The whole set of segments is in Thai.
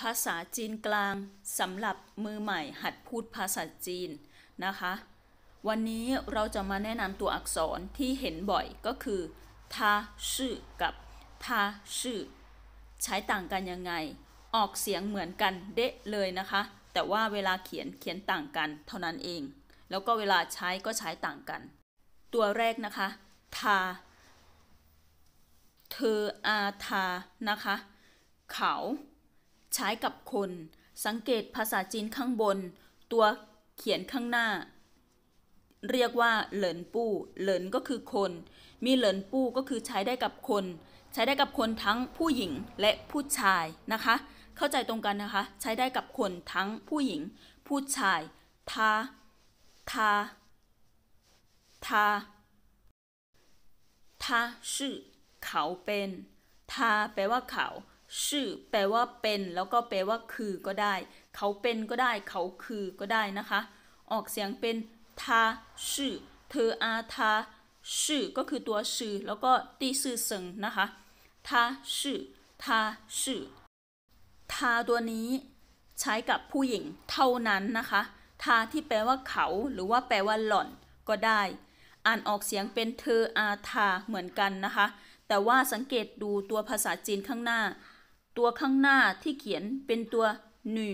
ภาษาจีนกลางสำหรับมือใหม่หัดพูดภาษาจีนนะคะวันนี้เราจะมาแนะนำตัวอักษรที่เห็นบ่อยก็คือทาชื่อกับทาชื่อใช้ต่างกันยังไงออกเสียงเหมือนกันเดะเลยนะคะแต่ว่าเวลาเขียนเขียนต่างกัน เท่านั้นเอง แล้วก็เวลาใช้ก็ใช้ต่างกัน ตัวแรกนะคะทาเธออาทานะคะเขาใช้กับคน สังเกตภาษาจีนข้างบน ตัวเขียนข้างหน้า เรียกว่าเหลินปู้เหลินก็คือคน มีเหลินปู้ก็คือใช้ได้กับคน ใช้ได้กับคนทั้งผู้หญิงและผู้ชายนะคะเข้าใจตรงกันนะคะใช้ได้กับคนทั้งผู้หญิง ผู้ชายทาทาทาท่是เขาเป็นทาแปลว่าเขาชื่อแปลว่าเป็น แล้วก็แปลว่าคือก็ได้ เขาเป็นก็ได้เขาคือก็ได้นะคะ ออกเสียงเป็นทาชื่อเธออาทาชื่อก็คือตัวชื่อแล้วก็ตีชื่อเสิงนะคะทาชื่อทาชื่อทาตัวนี้ ใช้กับผู้หญิงเท่านั้นนะคะทาที่แปลว่าเขาหรือว่าแปลว่าหล่อน ก็ได้ อ่านออกเสียงเป็นเธออาทา เหมือนกันนะคะ แต่ว่าสังเกตดูตัวภาษาจีนข้างหน้าตัวข้างหน้าที่เขียนเป็นตัว หนู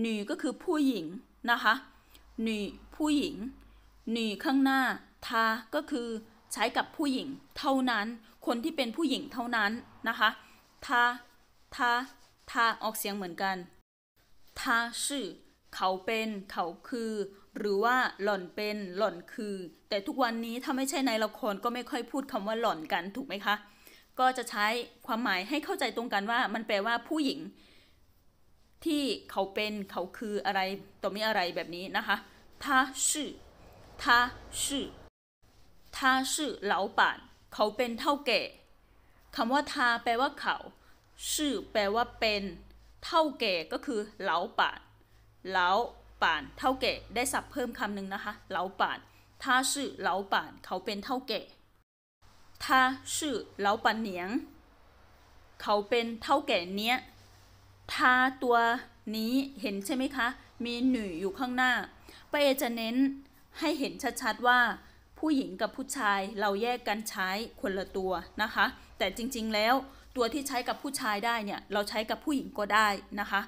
หนูก็คือผู้หญิงนะคะ หนูผู้หญิง หนูข้างหน้า ทา ก็คือใช้กับผู้หญิงเท่านั้น คนที่เป็นผู้หญิงเท่านั้นนะคะ ทา ทา ทาออกเสียงเหมือนกัน ทาชื่อ เขาเป็น เขาคือ หรือว่าหล่อนเป็น หล่อนคือ แต่ทุกวันนี้ถ้าไม่ใช่ในละครก็ไม่ค่อยพูดคำว่าหล่อนกันถูกไหมคะก็จะใช้ความหมายให้เข้าใจตรงกันว่ามันแปลว่าผู้หญิง ที่เขาเป็นเขาคืออะไรต่อมีอะไรแบบนี้นะคะ他是他是他是老板เขาเป็นเท่าแก่คำว่าทาแปลว่าเขาชื่อแปลว่าเป็นเท่าแก่ก็คือเหลาป่านเหลาป่านเท่าแก่ได้สับเพิ่มคำหนึ่งนะคะเหลาป่านาชื่อเหลาป่านเขาเป็นเท่าแก่ท่าชื่อเหลาปันเหนียง เขาเป็นเท่าแก่เนี้ยท่าตัวนี้เห็นใช่ไหมคะ มีหนุ่ยอยู่ข้างหน้าป้าเอจะเน้นให้เห็นชัดๆว่า ผู้หญิงกับผู้ชายเราแยกกันใช้คนละตัวนะคะ แต่จริงๆแล้วตัวที่ใช้กับผู้ชายได้เนี่ยเราใช้กับผู้หญิงก็ได้นะคะ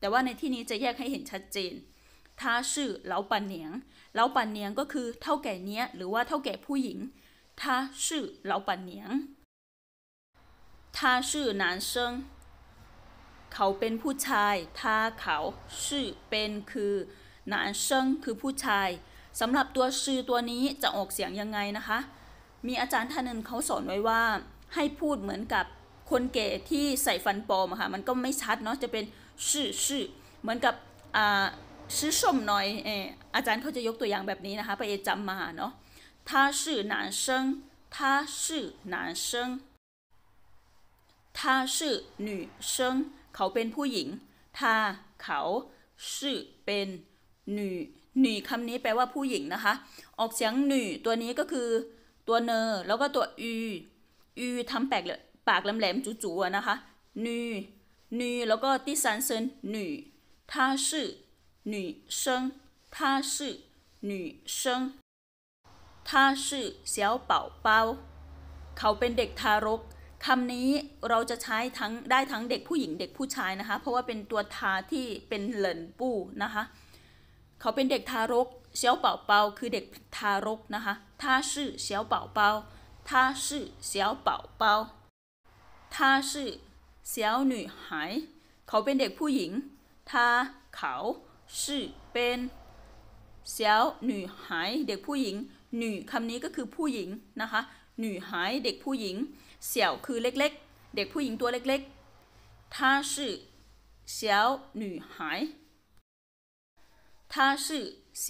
แต่ว่าในที่นี้จะแยกให้เห็นชัดเจนท่าชื่อเหลาปันเหนียงเหลาปันเหนียงก็คือเท่าแก่เนี้ยหรือว่าเท่าแก่ผู้หญิง他是老板娘他是男生เขาเป็นผู้ชาย他เขาชื่อเป็นคือ男生คือผู้ชาย สำหรับตัวชื่อตัวนี้จะออกเสียง ยัง ไงนะคะ มีอาจารย์ ท่านหนึ่งเขาสอนไว้ว่าให้พูดเหมือนกับคนแก่ ที่ใส่ฟันปลอมค่ะ มันก็ไม่ชัด เนาะ จะเป็นชื่อชื่อ เหมือนกับอ่าชื่อส้มหน่อยเอออาจารย์เขาจะยกตัวอย่างแบบนี้นะคะ ไปเอจำมาเนาะ他是男生他是男生他是女生เขาเป็นผู้หญิง他เขาชืเป็นหนูหนูคำนี้แปลว่าผู้หญิงนะคะ ออกเสียงหนูตัวนี้ก็คือ ตัวเนอแล้วก็ตัวอีอีทำแปลกเลยปากแหลมๆจู่ๆนะคะหนูหนูแล้วก็ที่สันเซินหนู她是女生她是女生ท่าชื่อเสี่ยวเป่าเปาเขาเป็นเด็กทารกคำนี้เราจะใช้ทั้งได้ทั้งเด็กผู้หญิงเด็กผู้ชายนะคะเพราะว่าเป็นตัวทาที่เป็นเหลินปู้นะคะเขาเป็นเด็กทารกเสี่ยวเป่าเปาคือเด็กทารกนะคะท่าชื่อเสียวเป่าเปาท่าชื่อเสียวเป่าเปาท่าชื่อเสียวหนุ่ยหายเขาเป็นเด็กผู้หญิงท่าเขาชื่อเป็นเสียวหนุ่ยหายเด็กผู้หญิงหนูคำนี้ก็คือผู้หญิงนะคะหนูหายเด็กผู้หญิง เสี่ยวคือเล็กๆ เด็กผู้หญิงตัวเล็กๆ他是小女孩他是小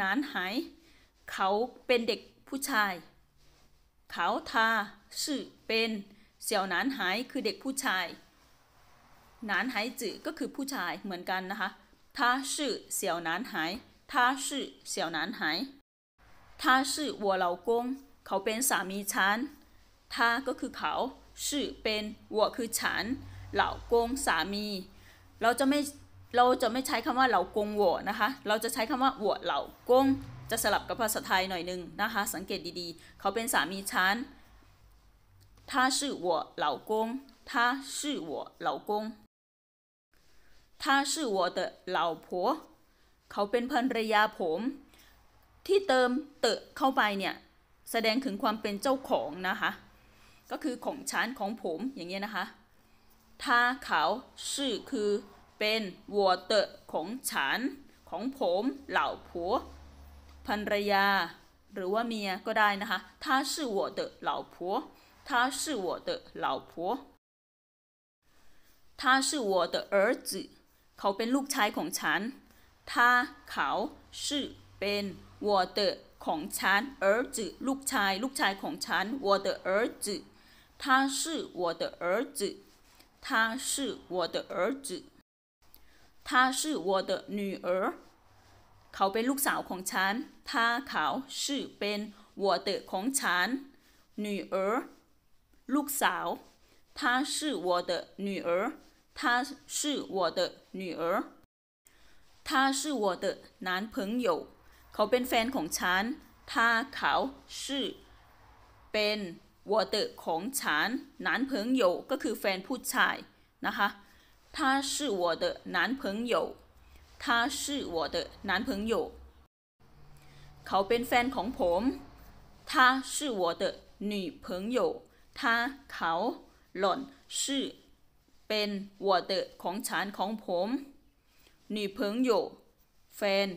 男孩เขาเป็นเด็กผู้ชาย เขาทาชื่อเป็น เสี่ยวหนานหายคือเด็กผู้ชาย หนานหายจือก็คือผู้ชายเหมือนกันนะคะ他是小男孩他是小男孩ท่าชื่อวัวเาเขาเป็นสามีฉันท่าก็คือเขาชื่อเป็น我คือฉันเ公าสามี เราจะไม่เราจะไม่ใช้คำว่า老公我าันะคะเราจะใช้คำว่า我ั公เาจะสลับกับภาษาไทยหน่อยนึงนะคะสังเกตดีๆ เขาเป็นสามีฉัน他是า老ื他是我ั公เ是我的า婆าืัเาาืัเาัเขาเป็นภรรยาผมที่เติมเตะเข้าไปเนี่ยแสดงถึงความเป็นเจ้าของนะคะ ก็คือของฉันของผมอย่างเงี้ยนะคะท่าเขาชื่อคือเป็นวัวเตะของฉัน ของผมเหล่าผัวภรรยา หรือว่าเมียก็ได้นะคะท่าชื่อวัวเตะเหล่าผัวท่าชื่อวัวเตะเหล่าผัวท่าชื่อวัวเตะเอิร์จเขาเป็นลูกชายของฉันท่าเขาชื่อเป็น我的孔残儿子鹿才，鹿才孔 l 我的儿子，他是我的儿子，他是我的儿子，他是我的女儿，考被 l u 孔 a 他考四边，我的孔残女儿鹿嫂，她他是我的女儿，她是我的女儿，她是我的男朋友。เขาเป็นแฟนของฉันท่าเขาชื่อเป็นวัวเตอของฉันนันเพิงโยก็คือแฟนผู้ชาย นะคะท่าชื่อวัวเตอนันเพิงโยท่าชื่อวัวเตอนันเพิงโยเขาเป็นแฟนของผมท่าชื่อวัวเตอหนุ่ยเพิงโยท่าเขาหล่อนชื่อเป็นวัวเตอของฉันของผมหนุ่ยเพิงโยแฟน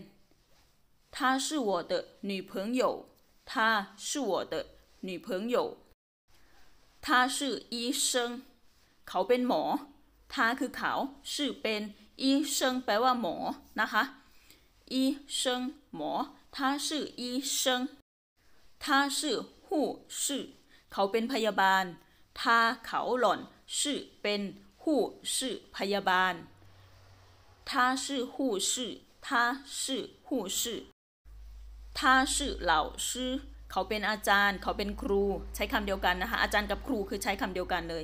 她是我的女朋友。她是我的女朋友。她是医生。เขาเป็นหมอ。她คือเขา是เป็น医生，แปลว่าหมอนะคะ。医生，หมอ。她是医生。她是护士。เขาเป็นพยาบาล。她เขาหล่อน是เป็น护士，พยาบาล。她是护士。她是护士。ท่าชื่อเหล่าชื่อเขาเป็นอาจารย์ เขาเป็นครู ใช้คำเดียวกันนะคะ อาจารย์กับครูคือใช้คำเดียวกันเลย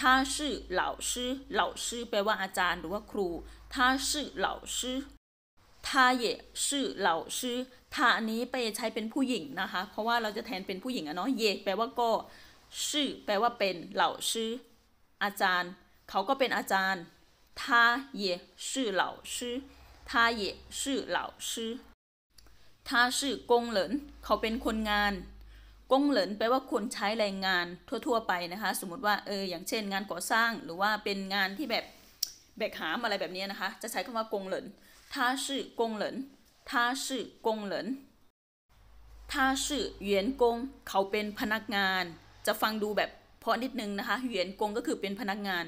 ท่าชื่อเหล่าชื่อเหล่าชื่อแปลว่าอาจารย์หรือว่าครูท่าชื่อเหล่าชื่อท่าเย่ชื่อเหล่าชื่อท่านี้ไปใช้เป็นผู้หญิงนะคะเพราะว่าเราจะแทนเป็นผู้หญิงอะเนาะเย่แปลว่าก็ชื่อแปลว่าเป็นเหล่าชื่ออาจารย์ เขาก็เป็นอาจารย์ท่าเย่ชื่อเหล่าชื่อท่าเย่ชื่อเหล่าชื่อท่าชื่อกงเหลินเขาเป็นคนงานกงเหลินแปลว่าคนใช้แรงงานทั่วๆไปนะคะสมมติว่าเอออย่างเช่นงานก่อสร้างหรือว่าเป็นงานที่แบบแบกหามอะไรแบบนี้นะคะจะใช้คำว่ากงเหลินท่าชื่อกงเหลินท่าชื่อกงเหลินท่าชื่อเหวียนกงเขาเป็นพนักงานจะฟังดูแบบเพราะนิดนึงนะคะเหวียนกงก็คือเป็นพนักงาน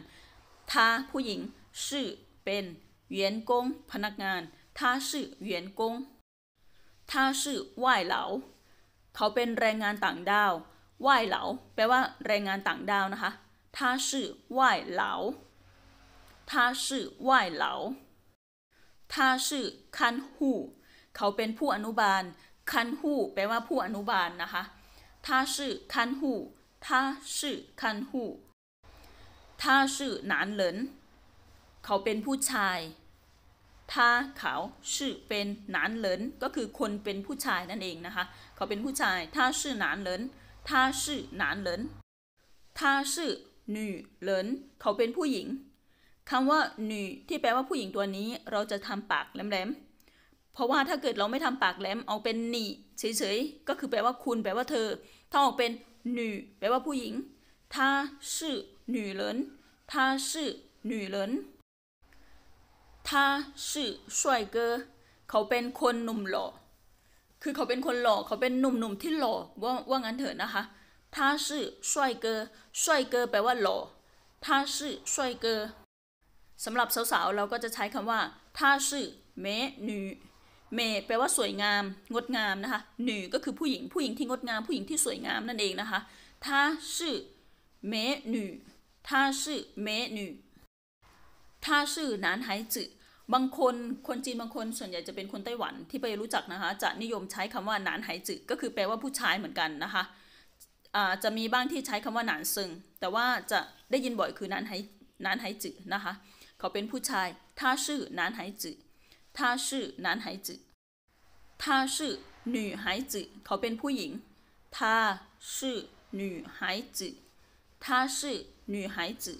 ท่าผู้หญิงชื่อเป็นเหวียนกง พนักงานท่าชื่อเหวียนกงถ้าชื่อไหวเหลาเขาเป็นแรงงานต่างด้าวไหว้เหลาแปลว่าแรงงานต่างด้าวนะคะถ้าชื่อไหว้เหลาถ้าชื่อไหว้เหลาถ้าชื่อคันหูเขาเป็นผู้อนุบาลคันหูแปลว่าผู้อนุบาลนะคะถ้าชื่อคันหู้ถ้าชื่อคันหู้ถ้าชื่อหนานเหลินเขาเป็นผู้ชายท่าเขาชื่อเป็นหนานเหลินก็คือคนเป็นผู้ชายนั่นเองนะคะเขาเป็นผู้ชายท่าชื่อหนานเหลินท่าชื่อหนานเหลินท่าชื่อหนูเหลินเขาเป็นผู้หญิงคำว่าหนูที่แปลว่าผู้หญิงตัวนี้เราจะทำปากแหลมๆเพราะว่าถ้าเกิดเราไม่ทำปากแหลมเอาเป็นหนีเฉยๆก็คือแปลว่าคุณแปลว่าเธอ ถ้าออกเป็นหนูแปลว่าผู้หญิงท่าชื่อหนูเหลินท่าชื่อหนูเหลินท่าชื่อช่วยเกอเขาเป็นคนหนุ่มหล่อ คือเขาเป็นคนหล่อเขาเป็นหนุ่มๆที่หล่อว่าว่างั้นเถอะนะคะท่าชื่อช่วยเกอช่วยเกอแปลว่าหล่อท่าชื่อช่วยเกอสำหรับสาวๆเราก็จะใช้คำว่าท่าชื่อเมหนูเมแปลว่าสวยงามงดงามนะคะหนูก็คือผู้หญิงผู้หญิงที่งดงาม ผู้หญิงที่สวยงามนั่นเองนะคะท่าชื่อเมหนูท่าชื่อเมหนูถ้าชื่อนานไฮจือบางคน คนจีนบางคนส่วนใหญ่จะเป็นคนไต้หวันที่ไปรู้จักนะคะ จะนิยมใช้คำว่านานไฮจือก็คือแปลว่าผู้ชายเหมือนกันนะคะจะมีบ้างที่ใช้คำว่านานซึงแต่ว่าจะได้ยินบ่อยคือนานไฮนานไฮจือนะคะเขาเป็นผู้ชายท่าชื่อนานไฮจือท่าชื่อนานไฮจือท่าชื่อหนูไฮจือเขาเป็นผู้หญิงท่าชื่อหนูไฮจือท่าชื่อหนูไฮจือ